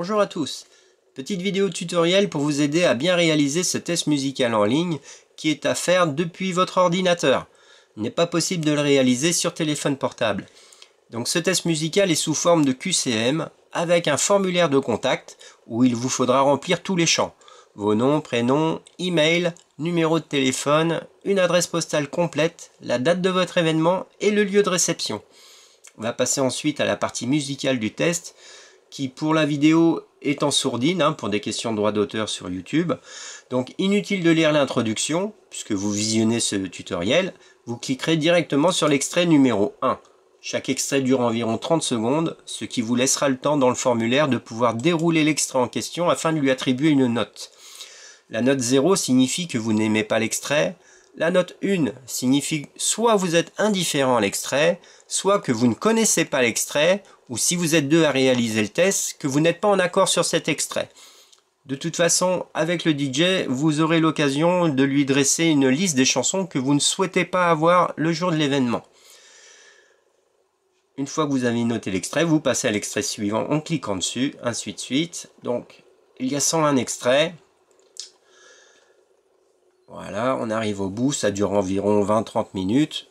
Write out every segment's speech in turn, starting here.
Bonjour à tous Petite vidéo tutoriel pour vous aider à bien réaliser ce test musical en ligne qui est à faire depuis votre ordinateur. Il n'est pas possible de le réaliser sur téléphone portable. Donc ce test musical est sous forme de QCM avec un formulaire de contact où il vous faudra remplir tous les champs. Vos noms, prénoms, email, numéro de téléphone, une adresse postale complète, la date de votre événement et le lieu de réception. On va passer ensuite à la partie musicale du test qui pour la vidéo est en sourdine hein, pour des questions de droit d'auteur sur YouTube. Donc inutile de lire l'introduction, puisque vous visionnez ce tutoriel, vous cliquerez directement sur l'extrait numéro 1. Chaque extrait dure environ 30 secondes, ce qui vous laissera le temps dans le formulaire de pouvoir dérouler l'extrait en question afin de lui attribuer une note. La note 0 signifie que vous n'aimez pas l'extrait, la note 1 signifie soit vous êtes indifférent à l'extrait, soit que vous ne connaissez pas l'extrait, ou si vous êtes deux à réaliser le test, que vous n'êtes pas en accord sur cet extrait. De toute façon, avec le DJ, vous aurez l'occasion de lui dresser une liste des chansons que vous ne souhaitez pas avoir le jour de l'événement. Une fois que vous avez noté l'extrait, vous passez à l'extrait suivant en cliquant dessus, ainsi de suite. Donc, il y a 101 extraits. Voilà, on arrive au bout, ça dure environ 20-30 minutes.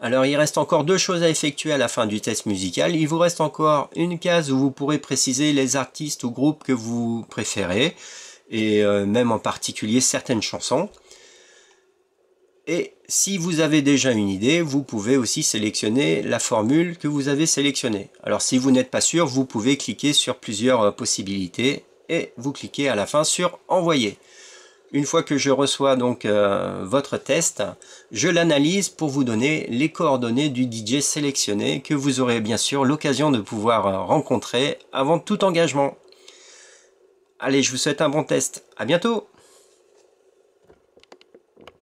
Alors il reste encore deux choses à effectuer à la fin du test musical. Il vous reste encore une case où vous pourrez préciser les artistes ou groupes que vous préférez, et euh, même en particulier certaines chansons. Et si vous avez déjà une idée, vous pouvez aussi sélectionner la formule que vous avez sélectionnée. Alors si vous n'êtes pas sûr, vous pouvez cliquer sur plusieurs euh, possibilités et vous cliquez à la fin sur envoyer. Une fois que je reçois donc euh, votre test, je l'analyse pour vous donner les coordonnées du DJ sélectionné que vous aurez bien sûr l'occasion de pouvoir euh, rencontrer avant tout engagement. Allez, je vous souhaite un bon test. À bientôt